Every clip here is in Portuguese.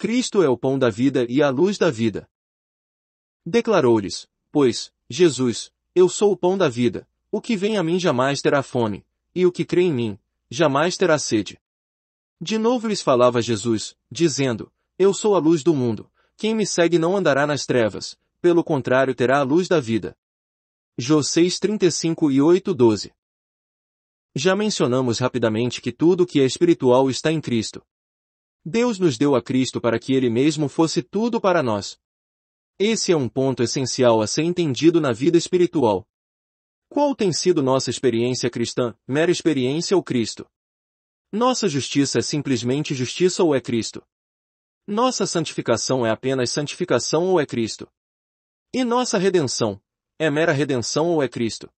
Cristo é o pão da vida e a luz da vida. Declarou-lhes, pois, Jesus, eu sou o pão da vida, o que vem a mim jamais terá fome, e o que crê em mim, jamais terá sede. De novo lhes falava Jesus, dizendo, Eu sou a luz do mundo, quem me segue não andará nas trevas, pelo contrário terá a luz da vida. Jô 6, 35 e 8, 12 Já mencionamos rapidamente que tudo o que é espiritual está em Cristo. Deus nos deu a Cristo para que Ele mesmo fosse tudo para nós. Esse é um ponto essencial a ser entendido na vida espiritual. Qual tem sido nossa experiência cristã, mera experiência ou Cristo? Nossa justiça é simplesmente justiça ou é Cristo? Nossa santificação é apenas santificação ou é Cristo? E nossa redenção? É mera redenção ou é Cristo?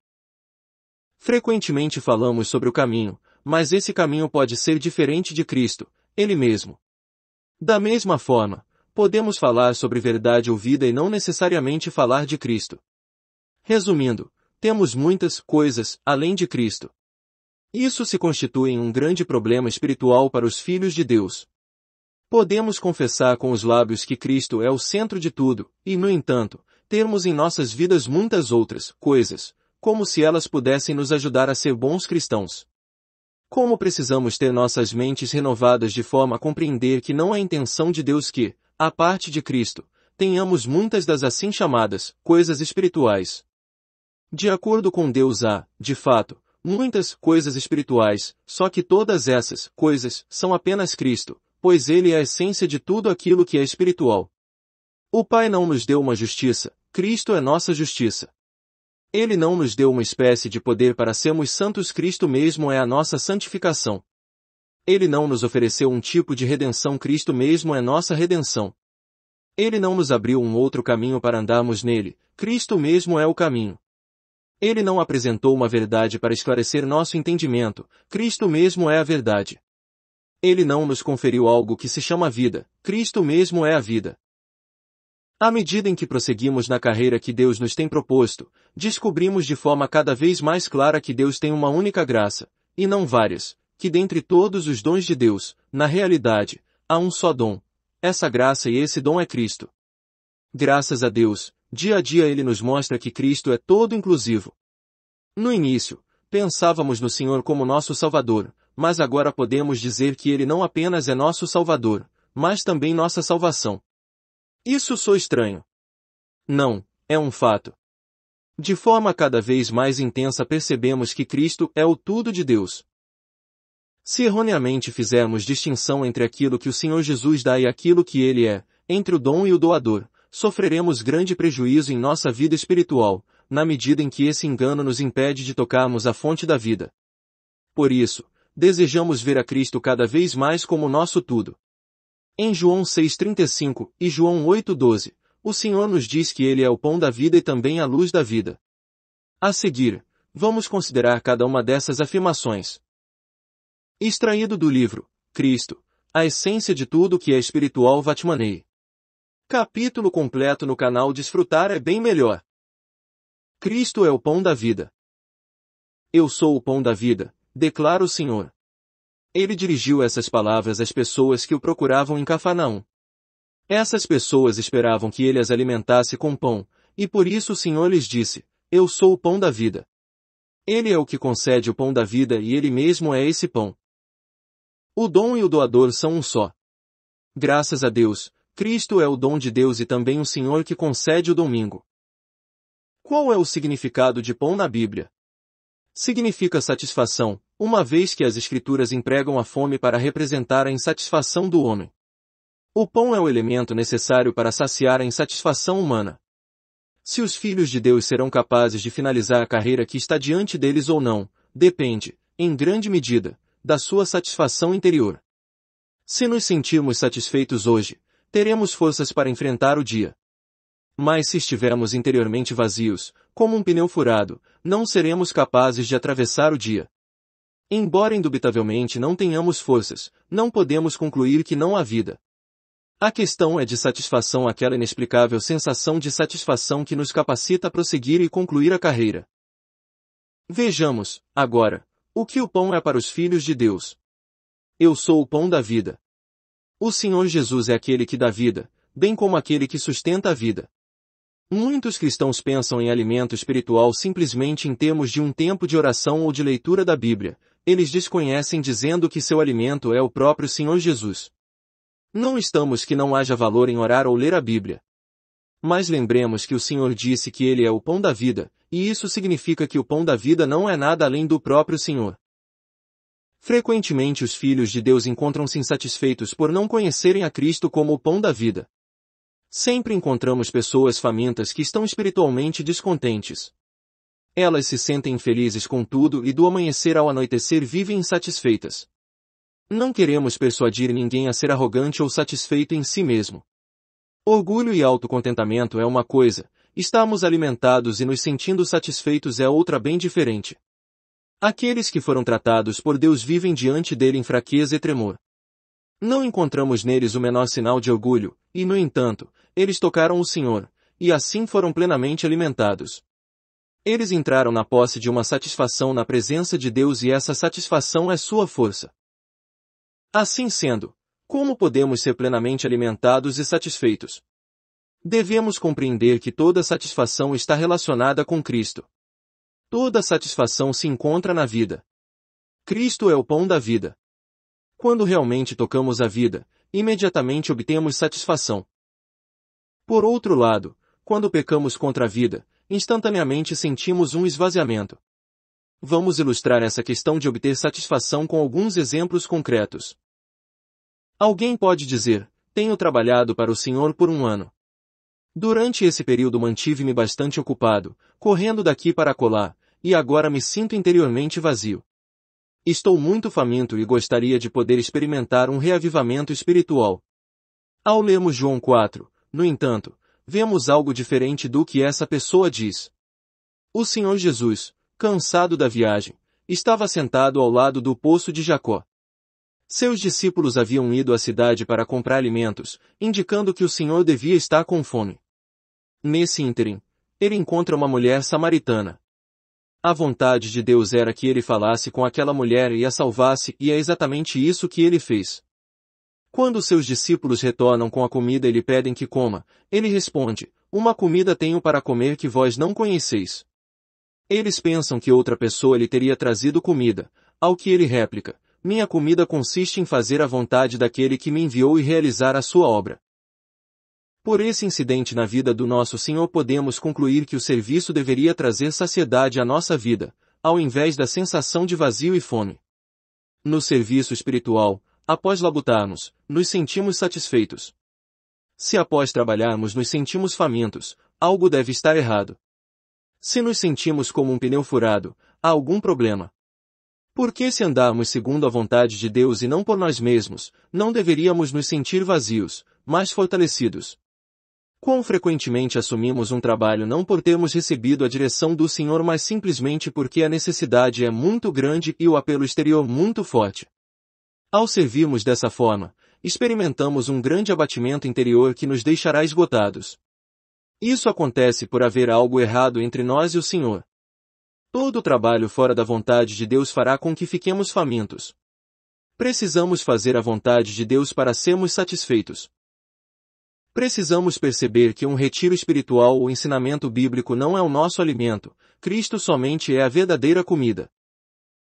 Frequentemente falamos sobre o caminho, mas esse caminho pode ser diferente de Cristo, ele mesmo. Da mesma forma, podemos falar sobre verdade ouvida e não necessariamente falar de Cristo. Resumindo, temos muitas coisas além de Cristo. Isso se constitui um grande problema espiritual para os filhos de Deus. Podemos confessar com os lábios que Cristo é o centro de tudo, e no entanto, termos em nossas vidas muitas outras coisas, como se elas pudessem nos ajudar a ser bons cristãos. Como precisamos ter nossas mentes renovadas de forma a compreender que não é intenção de Deus que, à parte de Cristo, tenhamos muitas das assim chamadas coisas espirituais. De acordo com Deus há, de fato, muitas coisas espirituais, só que todas essas coisas são apenas Cristo, pois Ele é a essência de tudo aquilo que é espiritual. O Pai não nos deu uma justiça, Cristo é nossa justiça. Ele não nos deu uma espécie de poder para sermos santos, Cristo mesmo é a nossa santificação. Ele não nos ofereceu um tipo de redenção, Cristo mesmo é nossa redenção. Ele não nos abriu um outro caminho para andarmos nele, Cristo mesmo é o caminho. Ele não apresentou uma verdade para esclarecer nosso entendimento, Cristo mesmo é a verdade. Ele não nos conferiu algo que se chama vida, Cristo mesmo é a vida. À medida em que prosseguimos na carreira que Deus nos tem proposto, descobrimos de forma cada vez mais clara que Deus tem uma única graça, e não várias, que dentre todos os dons de Deus, na realidade, há um só dom. Essa graça e esse dom é Cristo. Graças a Deus, dia a dia ele nos mostra que Cristo é todo inclusivo. No início, pensávamos no Senhor como nosso Salvador, mas agora podemos dizer que ele não apenas é nosso Salvador, mas também nossa salvação. Isso sou estranho. Não, é um fato. De forma cada vez mais intensa percebemos que Cristo é o tudo de Deus. Se erroneamente fizermos distinção entre aquilo que o Senhor Jesus dá e aquilo que ele é, entre o dom e o doador, sofreremos grande prejuízo em nossa vida espiritual, na medida em que esse engano nos impede de tocarmos a fonte da vida. Por isso, desejamos ver a Cristo cada vez mais como nosso tudo. Em João 6,35 e João 8,12, o Senhor nos diz que Ele é o pão da vida e também a luz da vida. A seguir, vamos considerar cada uma dessas afirmações. Extraído do livro, Cristo, a essência de tudo que é espiritual Vatmanei. Capítulo completo no canal Desfrutar é bem melhor. Cristo é o pão da vida. Eu sou o pão da vida, declara o Senhor. Ele dirigiu essas palavras às pessoas que o procuravam em Cafarnaum. Essas pessoas esperavam que ele as alimentasse com pão, e por isso o Senhor lhes disse, Eu sou o pão da vida. Ele é o que concede o pão da vida e ele mesmo é esse pão. O dom e o doador são um só. Graças a Deus, Cristo é o dom de Deus e também o Senhor que concede o domingo. Qual é o significado de pão na Bíblia? Significa satisfação, uma vez que as escrituras empregam a fome para representar a insatisfação do homem. O pão é o elemento necessário para saciar a insatisfação humana. Se os filhos de Deus serão capazes de finalizar a carreira que está diante deles ou não, depende, em grande medida, da sua satisfação interior. Se nos sentirmos satisfeitos hoje, teremos forças para enfrentar o dia. Mas se estivermos interiormente vazios, como um pneu furado, não seremos capazes de atravessar o dia. Embora indubitavelmente não tenhamos forças, não podemos concluir que não há vida. A questão é de satisfação aquela inexplicável sensação de satisfação que nos capacita a prosseguir e concluir a carreira. Vejamos, agora, o que o pão é para os filhos de Deus. Eu sou o pão da vida. O Senhor Jesus é aquele que dá vida, bem como aquele que sustenta a vida. Muitos cristãos pensam em alimento espiritual simplesmente em termos de um tempo de oração ou de leitura da Bíblia, eles desconhecem dizendo que seu alimento é o próprio Senhor Jesus. Não estamos que não haja valor em orar ou ler a Bíblia. Mas lembremos que o Senhor disse que Ele é o pão da vida, e isso significa que o pão da vida não é nada além do próprio Senhor. Frequentemente os filhos de Deus encontram-se insatisfeitos por não conhecerem a Cristo como o pão da vida. Sempre encontramos pessoas famintas que estão espiritualmente descontentes, elas se sentem felizes com tudo e do amanhecer ao anoitecer vivem insatisfeitas. Não queremos persuadir ninguém a ser arrogante ou satisfeito em si mesmo. Orgulho e autocontentamento é uma coisa, estamos alimentados e nos sentindo satisfeitos é outra bem diferente. Aqueles que foram tratados por Deus vivem diante dele em fraqueza e tremor. Não encontramos neles o menor sinal de orgulho, e no entanto, eles tocaram o Senhor, e assim foram plenamente alimentados. Eles entraram na posse de uma satisfação na presença de Deus e essa satisfação é sua força. Assim sendo, como podemos ser plenamente alimentados e satisfeitos? Devemos compreender que toda satisfação está relacionada com Cristo. Toda satisfação se encontra na vida. Cristo é o pão da vida. Quando realmente tocamos a vida, imediatamente obtemos satisfação. Por outro lado, quando pecamos contra a vida, instantaneamente sentimos um esvaziamento. Vamos ilustrar essa questão de obter satisfação com alguns exemplos concretos. Alguém pode dizer, tenho trabalhado para o senhor por um ano. Durante esse período mantive-me bastante ocupado, correndo daqui para colar, e agora me sinto interiormente vazio. Estou muito faminto e gostaria de poder experimentar um reavivamento espiritual. Ao lermos João 4, no entanto, vemos algo diferente do que essa pessoa diz. O Senhor Jesus, cansado da viagem, estava sentado ao lado do poço de Jacó. Seus discípulos haviam ido à cidade para comprar alimentos, indicando que o Senhor devia estar com fome. Nesse ínterim, ele encontra uma mulher samaritana. A vontade de Deus era que ele falasse com aquela mulher e a salvasse, e é exatamente isso que ele fez. Quando seus discípulos retornam com a comida e lhe pedem que coma, ele responde, Uma comida tenho para comer que vós não conheceis. Eles pensam que outra pessoa lhe teria trazido comida, ao que ele réplica, Minha comida consiste em fazer a vontade daquele que me enviou e realizar a sua obra. Por esse incidente na vida do nosso Senhor podemos concluir que o serviço deveria trazer saciedade à nossa vida, ao invés da sensação de vazio e fome. No serviço espiritual, Após labutarmos, nos sentimos satisfeitos. Se após trabalharmos nos sentimos famintos, algo deve estar errado. Se nos sentimos como um pneu furado, há algum problema. Porque se andarmos segundo a vontade de Deus e não por nós mesmos, não deveríamos nos sentir vazios, mas fortalecidos. Quão frequentemente assumimos um trabalho não por termos recebido a direção do Senhor, mas simplesmente porque a necessidade é muito grande e o apelo exterior muito forte. Ao servirmos dessa forma, experimentamos um grande abatimento interior que nos deixará esgotados. Isso acontece por haver algo errado entre nós e o Senhor. Todo o trabalho fora da vontade de Deus fará com que fiquemos famintos. Precisamos fazer a vontade de Deus para sermos satisfeitos. Precisamos perceber que um retiro espiritual ou ensinamento bíblico não é o nosso alimento, Cristo somente é a verdadeira comida.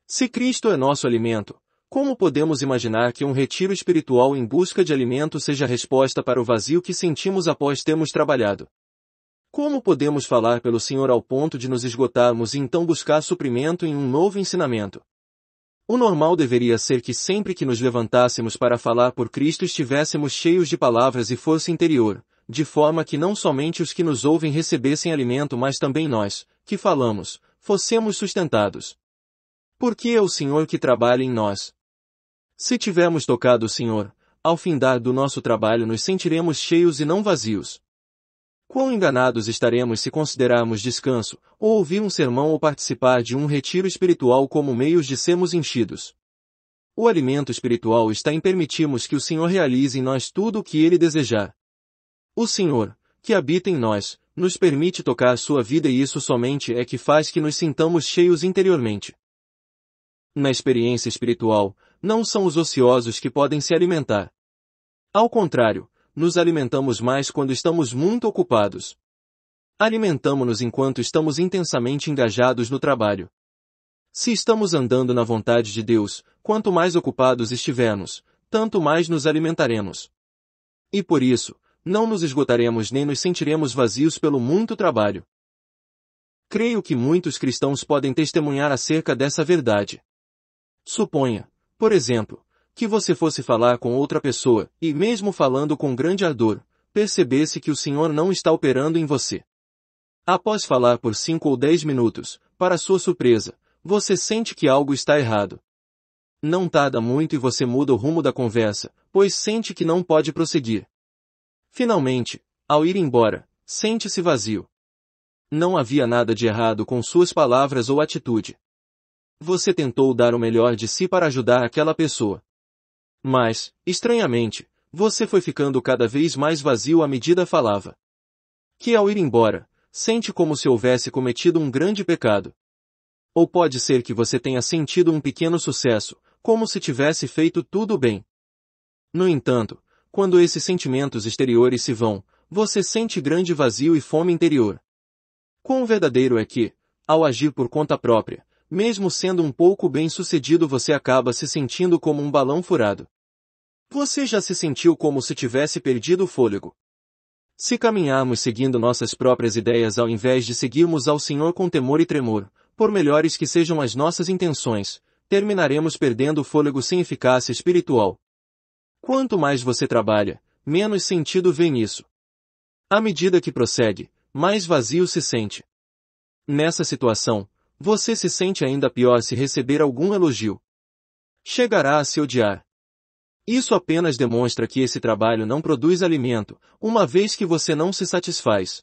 Se Cristo é nosso alimento, como podemos imaginar que um retiro espiritual em busca de alimento seja a resposta para o vazio que sentimos após termos trabalhado? Como podemos falar pelo Senhor ao ponto de nos esgotarmos e então buscar suprimento em um novo ensinamento? O normal deveria ser que sempre que nos levantássemos para falar por Cristo estivéssemos cheios de palavras e força interior, de forma que não somente os que nos ouvem recebessem alimento, mas também nós, que falamos, fossemos sustentados. Porque é o Senhor que trabalha em nós, se tivermos tocado o Senhor, ao findar do nosso trabalho nos sentiremos cheios e não vazios. Quão enganados estaremos se considerarmos descanso, ou ouvir um sermão ou participar de um retiro espiritual como meios de sermos enchidos. O alimento espiritual está em permitirmos que o Senhor realize em nós tudo o que Ele desejar. O Senhor, que habita em nós, nos permite tocar sua vida e isso somente é que faz que nos sintamos cheios interiormente. Na experiência espiritual, não são os ociosos que podem se alimentar. Ao contrário, nos alimentamos mais quando estamos muito ocupados. Alimentamo-nos enquanto estamos intensamente engajados no trabalho. Se estamos andando na vontade de Deus, quanto mais ocupados estivermos, tanto mais nos alimentaremos. E por isso, não nos esgotaremos nem nos sentiremos vazios pelo muito trabalho. Creio que muitos cristãos podem testemunhar acerca dessa verdade. Suponha, por exemplo, que você fosse falar com outra pessoa, e mesmo falando com grande ardor, percebesse que o senhor não está operando em você. Após falar por cinco ou dez minutos, para sua surpresa, você sente que algo está errado. Não tarda muito e você muda o rumo da conversa, pois sente que não pode prosseguir. Finalmente, ao ir embora, sente-se vazio. Não havia nada de errado com suas palavras ou atitude. Você tentou dar o melhor de si para ajudar aquela pessoa. Mas, estranhamente, você foi ficando cada vez mais vazio à medida falava. Que ao ir embora, sente como se houvesse cometido um grande pecado. Ou pode ser que você tenha sentido um pequeno sucesso, como se tivesse feito tudo bem. No entanto, quando esses sentimentos exteriores se vão, você sente grande vazio e fome interior. Quão verdadeiro é que, ao agir por conta própria, mesmo sendo um pouco bem-sucedido você acaba se sentindo como um balão furado. Você já se sentiu como se tivesse perdido o fôlego. Se caminharmos seguindo nossas próprias ideias ao invés de seguirmos ao Senhor com temor e tremor, por melhores que sejam as nossas intenções, terminaremos perdendo o fôlego sem eficácia espiritual. Quanto mais você trabalha, menos sentido vem nisso. À medida que prossegue, mais vazio se sente. Nessa situação, você se sente ainda pior se receber algum elogio. Chegará a se odiar. Isso apenas demonstra que esse trabalho não produz alimento, uma vez que você não se satisfaz.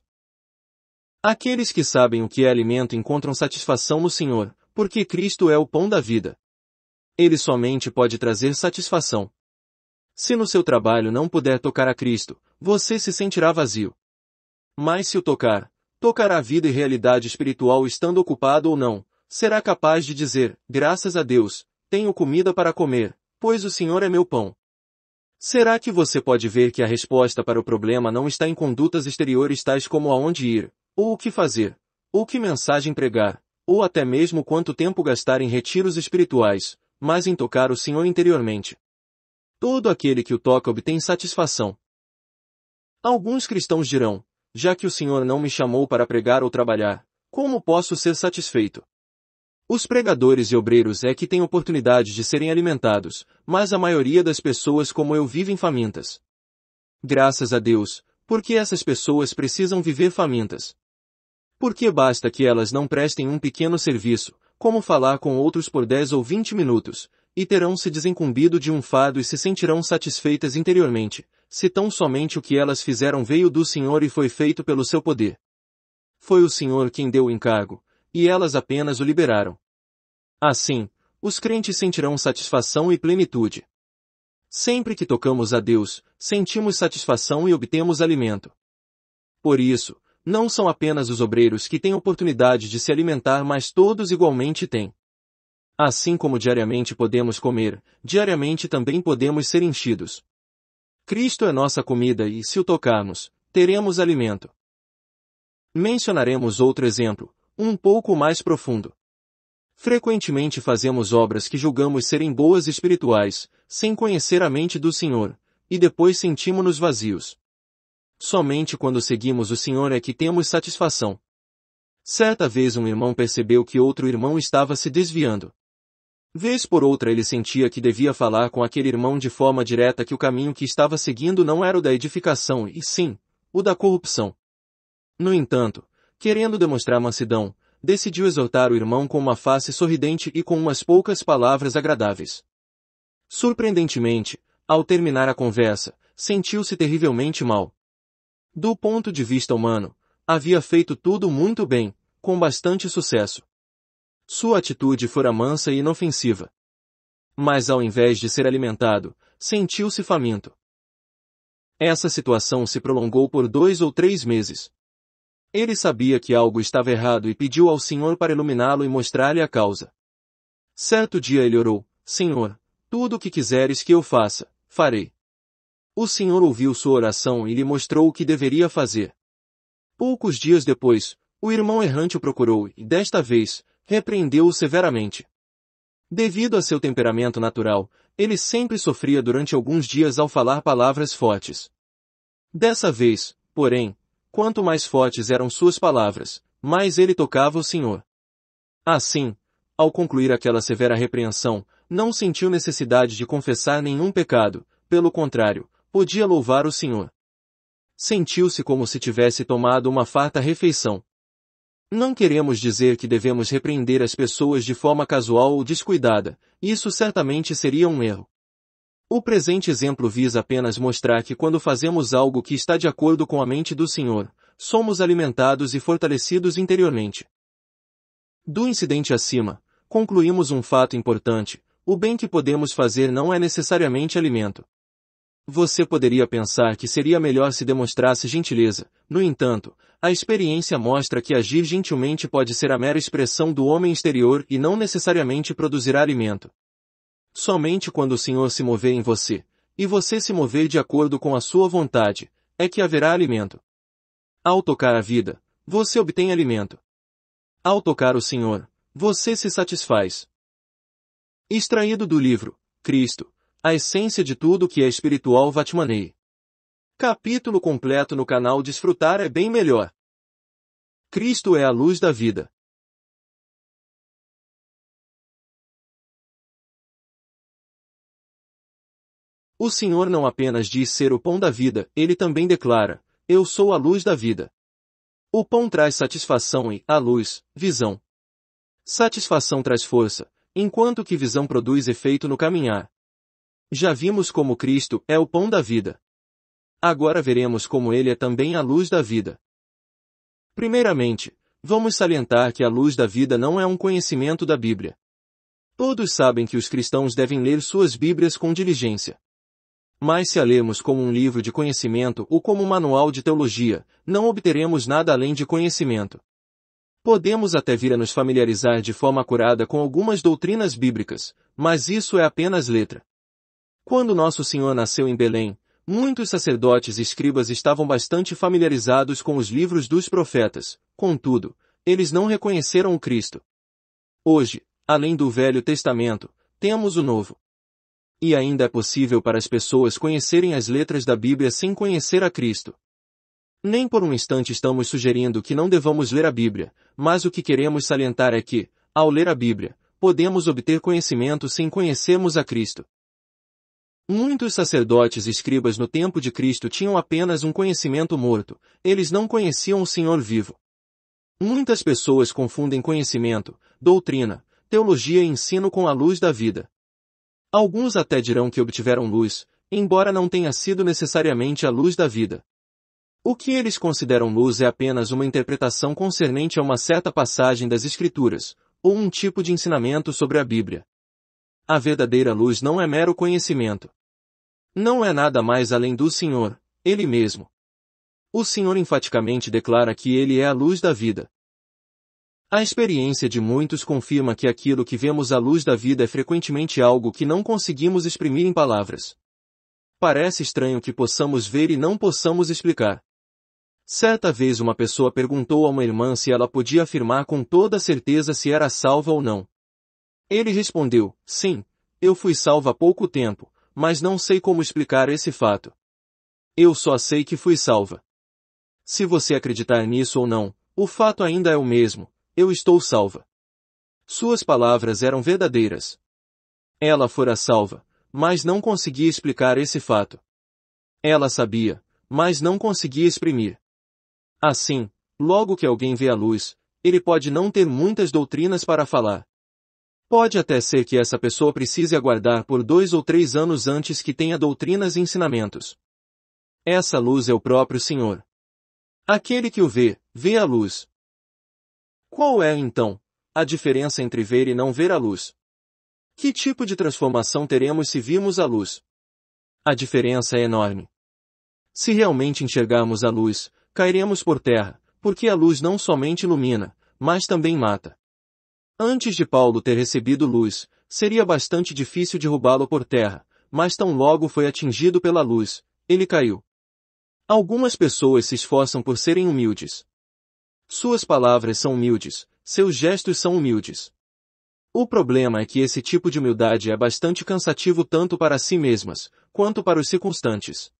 Aqueles que sabem o que é alimento encontram satisfação no Senhor, porque Cristo é o pão da vida. Ele somente pode trazer satisfação. Se no seu trabalho não puder tocar a Cristo, você se sentirá vazio. Mas se o tocar, tocará a vida e realidade espiritual estando ocupado ou não, será capaz de dizer, graças a Deus, tenho comida para comer, pois o Senhor é meu pão. Será que você pode ver que a resposta para o problema não está em condutas exteriores tais como aonde ir, ou o que fazer, ou que mensagem pregar, ou até mesmo quanto tempo gastar em retiros espirituais, mas em tocar o Senhor interiormente? Todo aquele que o toca obtém satisfação. Alguns cristãos dirão, já que o Senhor não me chamou para pregar ou trabalhar, como posso ser satisfeito? Os pregadores e obreiros é que têm oportunidade de serem alimentados, mas a maioria das pessoas como eu vivem famintas. Graças a Deus, porque essas pessoas precisam viver famintas. Porque basta que elas não prestem um pequeno serviço, como falar com outros por 10 ou 20 minutos, e terão se desencumbido de um fardo e se sentirão satisfeitas interiormente, se tão somente o que elas fizeram veio do Senhor e foi feito pelo seu poder. Foi o Senhor quem deu o encargo, e elas apenas o liberaram. Assim, os crentes sentirão satisfação e plenitude. Sempre que tocamos a Deus, sentimos satisfação e obtemos alimento. Por isso, não são apenas os obreiros que têm oportunidade de se alimentar, mas todos igualmente têm. Assim como diariamente podemos comer, diariamente também podemos ser enchidos. Cristo é nossa comida e, se o tocarmos, teremos alimento. Mencionaremos outro exemplo, um pouco mais profundo. Frequentemente fazemos obras que julgamos serem boas espirituais, sem conhecer a mente do Senhor, e depois sentimos-nos vazios. Somente quando seguimos o Senhor é que temos satisfação. Certa vez um irmão percebeu que outro irmão estava se desviando. Vez por outra ele sentia que devia falar com aquele irmão de forma direta que o caminho que estava seguindo não era o da edificação e sim, o da corrupção. No entanto, querendo demonstrar mansidão, decidiu exortar o irmão com uma face sorridente e com umas poucas palavras agradáveis. Surpreendentemente, ao terminar a conversa, sentiu-se terrivelmente mal. Do ponto de vista humano, havia feito tudo muito bem, com bastante sucesso. Sua atitude fora mansa e inofensiva. Mas ao invés de ser alimentado, sentiu-se faminto. Essa situação se prolongou por dois ou três meses. Ele sabia que algo estava errado e pediu ao Senhor para iluminá-lo e mostrar-lhe a causa. Certo dia ele orou, Senhor, tudo o que quiseres que eu faça, farei. O Senhor ouviu sua oração e lhe mostrou o que deveria fazer. Poucos dias depois, o irmão errante o procurou e, desta vez, repreendeu-o severamente. Devido a seu temperamento natural, ele sempre sofria durante alguns dias ao falar palavras fortes. Dessa vez, porém, quanto mais fortes eram suas palavras, mais ele tocava o Senhor. Assim, ao concluir aquela severa repreensão, não sentiu necessidade de confessar nenhum pecado, pelo contrário, podia louvar o Senhor. Sentiu-se como se tivesse tomado uma farta refeição. Não queremos dizer que devemos repreender as pessoas de forma casual ou descuidada, isso certamente seria um erro. O presente exemplo visa apenas mostrar que quando fazemos algo que está de acordo com a mente do Senhor, somos alimentados e fortalecidos interiormente. Do incidente acima, concluímos um fato importante, o bem que podemos fazer não é necessariamente alimento. Você poderia pensar que seria melhor se demonstrasse gentileza. No entanto, a experiência mostra que agir gentilmente pode ser a mera expressão do homem exterior e não necessariamente produzir alimento. Somente quando o Senhor se mover em você, e você se mover de acordo com a sua vontade, é que haverá alimento. Ao tocar a vida, você obtém alimento. Ao tocar o Senhor, você se satisfaz. Extraído do livro Cristo, a essência de tudo que é espiritual Vatmanei. Capítulo completo no canal Desfrutar é bem melhor. Cristo é a luz da vida. O Senhor não apenas diz ser o pão da vida, ele também declara: Eu sou a luz da vida. O pão traz satisfação e, a luz, visão. Satisfação traz força, enquanto que visão produz efeito no caminhar, já vimos como Cristo é o pão da vida. Agora veremos como ele é também a luz da vida. Primeiramente, vamos salientar que a luz da vida não é um conhecimento da Bíblia. Todos sabem que os cristãos devem ler suas Bíblias com diligência. Mas se a lemos como um livro de conhecimento ou como um manual de teologia, não obteremos nada além de conhecimento. Podemos até vir a nos familiarizar de forma acurada com algumas doutrinas bíblicas, mas isso é apenas letra. Quando Nosso Senhor nasceu em Belém, muitos sacerdotes e escribas estavam bastante familiarizados com os livros dos profetas, contudo, eles não reconheceram o Cristo. Hoje, além do Velho Testamento, temos o Novo. E ainda é possível para as pessoas conhecerem as letras da Bíblia sem conhecer a Cristo. Nem por um instante estamos sugerindo que não devamos ler a Bíblia, mas o que queremos salientar é que, ao ler a Bíblia, podemos obter conhecimento sem conhecermos a Cristo. Muitos sacerdotes e escribas no tempo de Cristo tinham apenas um conhecimento morto, eles não conheciam o Senhor vivo. Muitas pessoas confundem conhecimento, doutrina, teologia e ensino com a luz da vida. Alguns até dirão que obtiveram luz, embora não tenha sido necessariamente a luz da vida. O que eles consideram luz é apenas uma interpretação concernente a uma certa passagem das Escrituras, ou um tipo de ensinamento sobre a Bíblia. A verdadeira luz não é mero conhecimento. Não é nada mais além do Senhor, Ele mesmo. O Senhor enfaticamente declara que Ele é a luz da vida. A experiência de muitos confirma que aquilo que vemos à luz da vida é frequentemente algo que não conseguimos exprimir em palavras. Parece estranho que possamos ver e não possamos explicar. Certa vez uma pessoa perguntou a uma irmã se ela podia afirmar com toda certeza se era salva ou não. Ele respondeu, sim, eu fui salvo há pouco tempo, mas não sei como explicar esse fato. Eu só sei que fui salva. Se você acreditar nisso ou não, o fato ainda é o mesmo, eu estou salva. Suas palavras eram verdadeiras. Ela fora salva, mas não conseguia explicar esse fato. Ela sabia, mas não conseguia exprimir. Assim, logo que alguém vê a luz, ele pode não ter muitas doutrinas para falar. Pode até ser que essa pessoa precise aguardar por dois ou três anos antes que tenha doutrinas e ensinamentos. Essa luz é o próprio Senhor. Aquele que o vê, vê a luz. Qual é, então, a diferença entre ver e não ver a luz? Que tipo de transformação teremos se vimos a luz? A diferença é enorme. Se realmente enxergarmos a luz, cairemos por terra, porque a luz não somente ilumina, mas também mata. Antes de Paulo ter recebido luz, seria bastante difícil derrubá-lo por terra, mas tão logo foi atingido pela luz, ele caiu. Algumas pessoas se esforçam por serem humildes. Suas palavras são humildes, seus gestos são humildes. O problema é que esse tipo de humildade é bastante cansativo tanto para si mesmas, quanto para os circunstantes.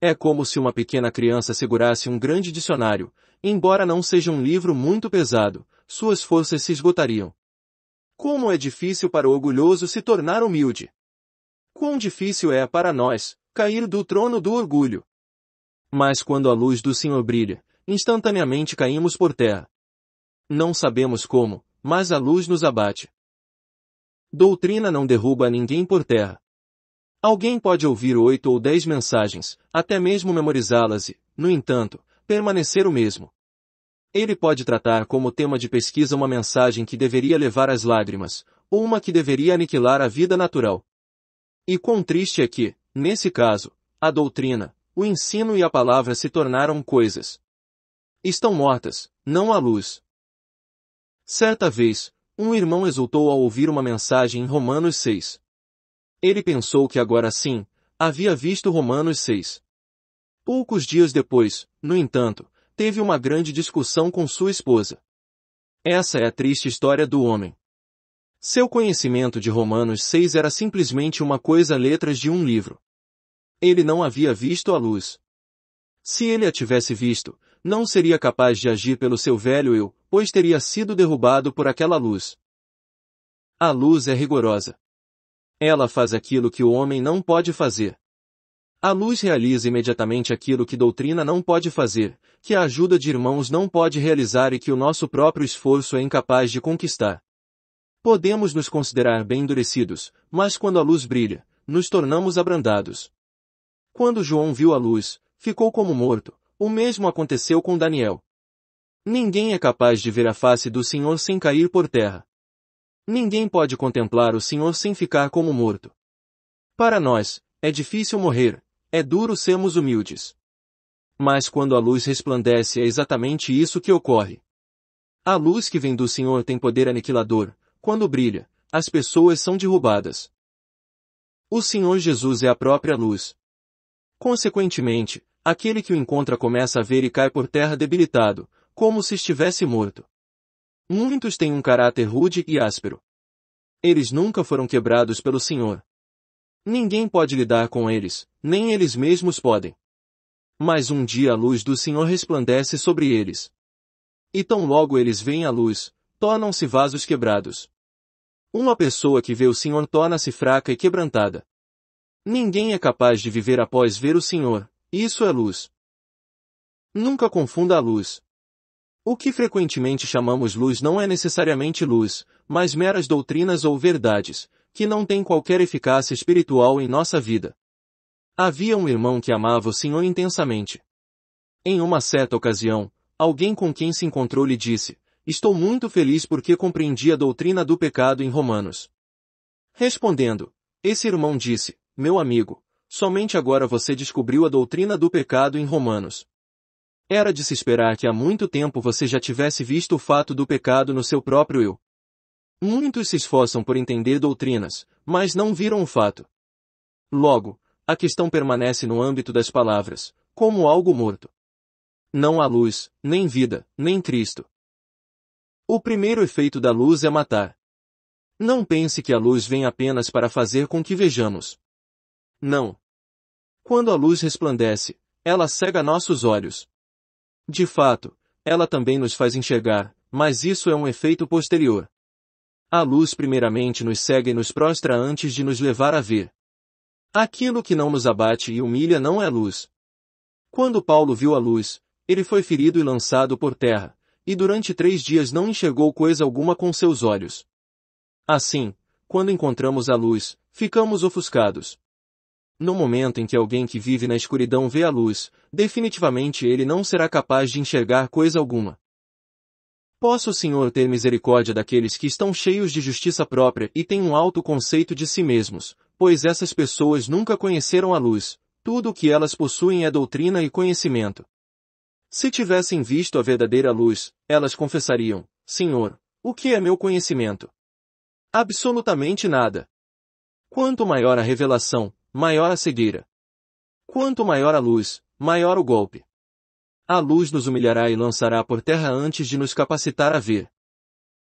É como se uma pequena criança segurasse um grande dicionário, embora não seja um livro muito pesado, suas forças se esgotariam. Como é difícil para o orgulhoso se tornar humilde. Quão difícil é para nós cair do trono do orgulho. Mas quando a luz do Senhor brilha, instantaneamente caímos por terra. Não sabemos como, mas a luz nos abate. Doutrina não derruba ninguém por terra. Alguém pode ouvir oito ou dez mensagens, até mesmo memorizá-las e, no entanto, permanecer o mesmo. Ele pode tratar como tema de pesquisa uma mensagem que deveria levar às lágrimas, ou uma que deveria aniquilar a vida natural. E quão triste é que, nesse caso, a doutrina, o ensino e a palavra se tornaram coisas. Estão mortas, não há luz. Certa vez, um irmão exultou ao ouvir uma mensagem em Romanos 6. Ele pensou que agora sim, havia visto Romanos 6. Poucos dias depois, no entanto, teve uma grande discussão com sua esposa. Essa é a triste história do homem. Seu conhecimento de Romanos 6 era simplesmente uma coisa letras de um livro. Ele não havia visto a luz. Se ele a tivesse visto, não seria capaz de agir pelo seu velho eu, pois teria sido derrubado por aquela luz. A luz é rigorosa. Ela faz aquilo que o homem não pode fazer. A luz realiza imediatamente aquilo que doutrina não pode fazer, que a ajuda de irmãos não pode realizar e que o nosso próprio esforço é incapaz de conquistar. Podemos nos considerar bem endurecidos, mas quando a luz brilha, nos tornamos abrandados. Quando João viu a luz, ficou como morto, o mesmo aconteceu com Daniel. Ninguém é capaz de ver a face do Senhor sem cair por terra. Ninguém pode contemplar o Senhor sem ficar como morto. Para nós, é difícil morrer, é duro sermos humildes. Mas quando a luz resplandece é exatamente isso que ocorre. A luz que vem do Senhor tem poder aniquilador, quando brilha, as pessoas são derrubadas. O Senhor Jesus é a própria luz. Consequentemente, aquele que o encontra começa a ver e cai por terra debilitado, como se estivesse morto. Muitos têm um caráter rude e áspero. Eles nunca foram quebrados pelo Senhor. Ninguém pode lidar com eles, nem eles mesmos podem. Mas um dia a luz do Senhor resplandece sobre eles. E tão logo eles veem a luz, tornam-se vasos quebrados. Uma pessoa que vê o Senhor torna-se fraca e quebrantada. Ninguém é capaz de viver após ver o Senhor, isso é luz. Nunca confunda a luz. O que frequentemente chamamos luz não é necessariamente luz, mas meras doutrinas ou verdades, que não tem qualquer eficácia espiritual em nossa vida. Havia um irmão que amava o Senhor intensamente. Em uma certa ocasião, alguém com quem se encontrou lhe disse, Estou muito feliz porque compreendi a doutrina do pecado em Romanos. Respondendo, esse irmão disse, Meu amigo, somente agora você descobriu a doutrina do pecado em Romanos. Era de se esperar que há muito tempo você já tivesse visto o fato do pecado no seu próprio eu. Muitos se esforçam por entender doutrinas, mas não viram o fato. Logo, a questão permanece no âmbito das palavras, como algo morto. Não há luz, nem vida, nem Cristo. O primeiro efeito da luz é matar. Não pense que a luz vem apenas para fazer com que vejamos. Não. Quando a luz resplandece, ela cega nossos olhos. De fato, ela também nos faz enxergar, mas isso é um efeito posterior. A luz primeiramente nos cega e nos prostra antes de nos levar a ver. Aquilo que não nos abate e humilha não é luz. Quando Paulo viu a luz, ele foi ferido e lançado por terra, e durante três dias não enxergou coisa alguma com seus olhos. Assim, quando encontramos a luz, ficamos ofuscados. No momento em que alguém que vive na escuridão vê a luz, definitivamente ele não será capaz de enxergar coisa alguma. Posso, o Senhor ter misericórdia daqueles que estão cheios de justiça própria e têm um alto conceito de si mesmos, pois essas pessoas nunca conheceram a luz, tudo o que elas possuem é doutrina e conhecimento. Se tivessem visto a verdadeira luz, elas confessariam, Senhor, o que é meu conhecimento? Absolutamente nada. Quanto maior a revelação, maior a cegueira. Quanto maior a luz, maior o golpe a luz nos humilhará e lançará por terra antes de nos capacitar a ver.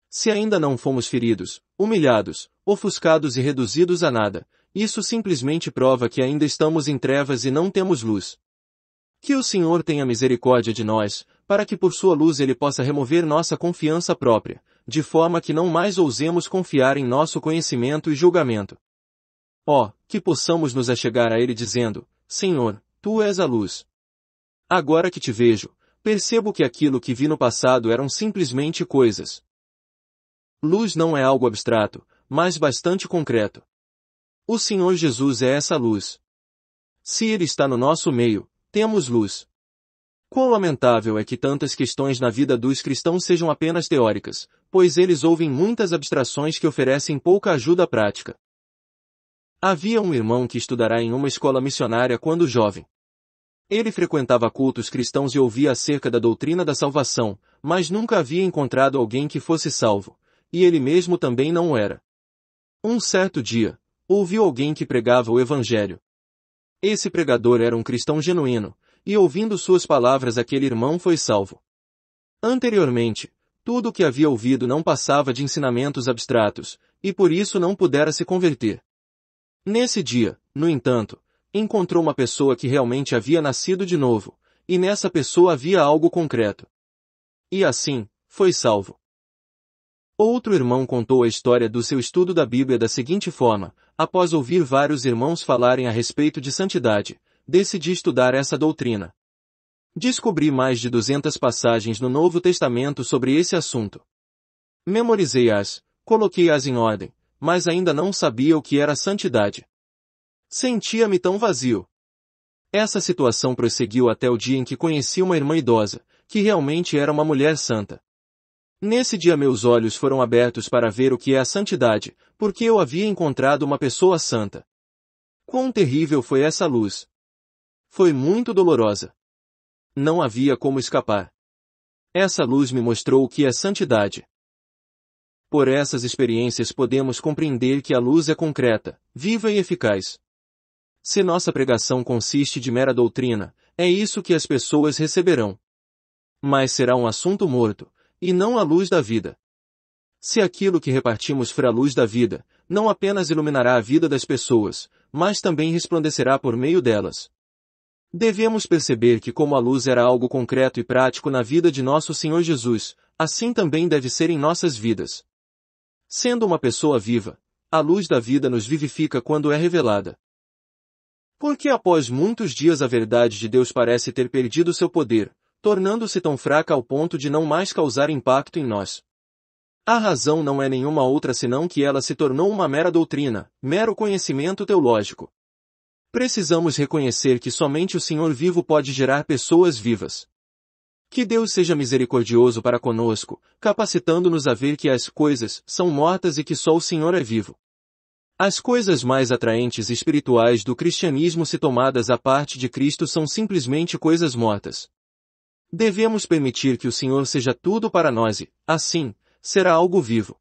Se ainda não fomos feridos, humilhados, ofuscados e reduzidos a nada, isso simplesmente prova que ainda estamos em trevas e não temos luz. Que o Senhor tenha misericórdia de nós, para que por sua luz ele possa remover nossa confiança própria, de forma que não mais ousemos confiar em nosso conhecimento e julgamento. Ó, oh, que possamos nos achegar a ele dizendo, Senhor, tu és a luz. Agora que te vejo, percebo que aquilo que vi no passado eram simplesmente coisas. Luz não é algo abstrato, mas bastante concreto. O Senhor Jesus é essa luz. Se Ele está no nosso meio, temos luz. Quão lamentável é que tantas questões na vida dos cristãos sejam apenas teóricas, pois eles ouvem muitas abstrações que oferecem pouca ajuda prática. Havia um irmão que estudará em uma escola missionária quando jovem. Ele frequentava cultos cristãos e ouvia acerca da doutrina da salvação, mas nunca havia encontrado alguém que fosse salvo, e ele mesmo também não era. Um certo dia, ouviu alguém que pregava o Evangelho. Esse pregador era um cristão genuíno, e ouvindo suas palavras aquele irmão foi salvo. Anteriormente, tudo o que havia ouvido não passava de ensinamentos abstratos, e por isso não pudera se converter. Nesse dia, no entanto, encontrou uma pessoa que realmente havia nascido de novo, e nessa pessoa havia algo concreto. E assim, foi salvo. Outro irmão contou a história do seu estudo da Bíblia da seguinte forma, após ouvir vários irmãos falarem a respeito de santidade, decidi estudar essa doutrina. Descobri mais de 200 passagens no Novo Testamento sobre esse assunto. Memorizei-as, coloquei-as em ordem, mas ainda não sabia o que era santidade. Sentia-me tão vazio. Essa situação prosseguiu até o dia em que conheci uma irmã idosa, que realmente era uma mulher santa. Nesse dia meus olhos foram abertos para ver o que é a santidade, porque eu havia encontrado uma pessoa santa. Quão terrível foi essa luz! Foi muito dolorosa. Não havia como escapar. Essa luz me mostrou o que é santidade. Por essas experiências podemos compreender que a luz é concreta, viva e eficaz. Se nossa pregação consiste de mera doutrina, é isso que as pessoas receberão. Mas será um assunto morto, e não a luz da vida. Se aquilo que repartimos for a luz da vida, não apenas iluminará a vida das pessoas, mas também resplandecerá por meio delas. Devemos perceber que como a luz era algo concreto e prático na vida de nosso Senhor Jesus, assim também deve ser em nossas vidas. Sendo uma pessoa viva, a luz da vida nos vivifica quando é revelada. Porque após muitos dias a verdade de Deus parece ter perdido seu poder, tornando-se tão fraca ao ponto de não mais causar impacto em nós. A razão não é nenhuma outra senão que ela se tornou uma mera doutrina, mero conhecimento teológico. Precisamos reconhecer que somente o Senhor vivo pode gerar pessoas vivas. Que Deus seja misericordioso para conosco, capacitando-nos a ver que as coisas são mortas e que só o Senhor é vivo. As coisas mais atraentes espirituais do cristianismo se tomadas à parte de Cristo são simplesmente coisas mortas. Devemos permitir que o Senhor seja tudo para nós e, assim, será algo vivo.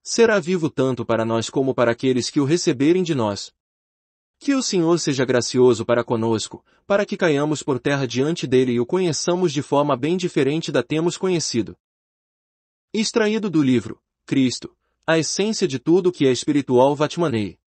Será vivo tanto para nós como para aqueles que o receberem de nós. Que o Senhor seja gracioso para conosco, para que caiamos por terra diante dele e o conheçamos de forma bem diferente da temos conhecido. Extraído do livro Cristo, a essência de tudo que é espiritual Vatmanei.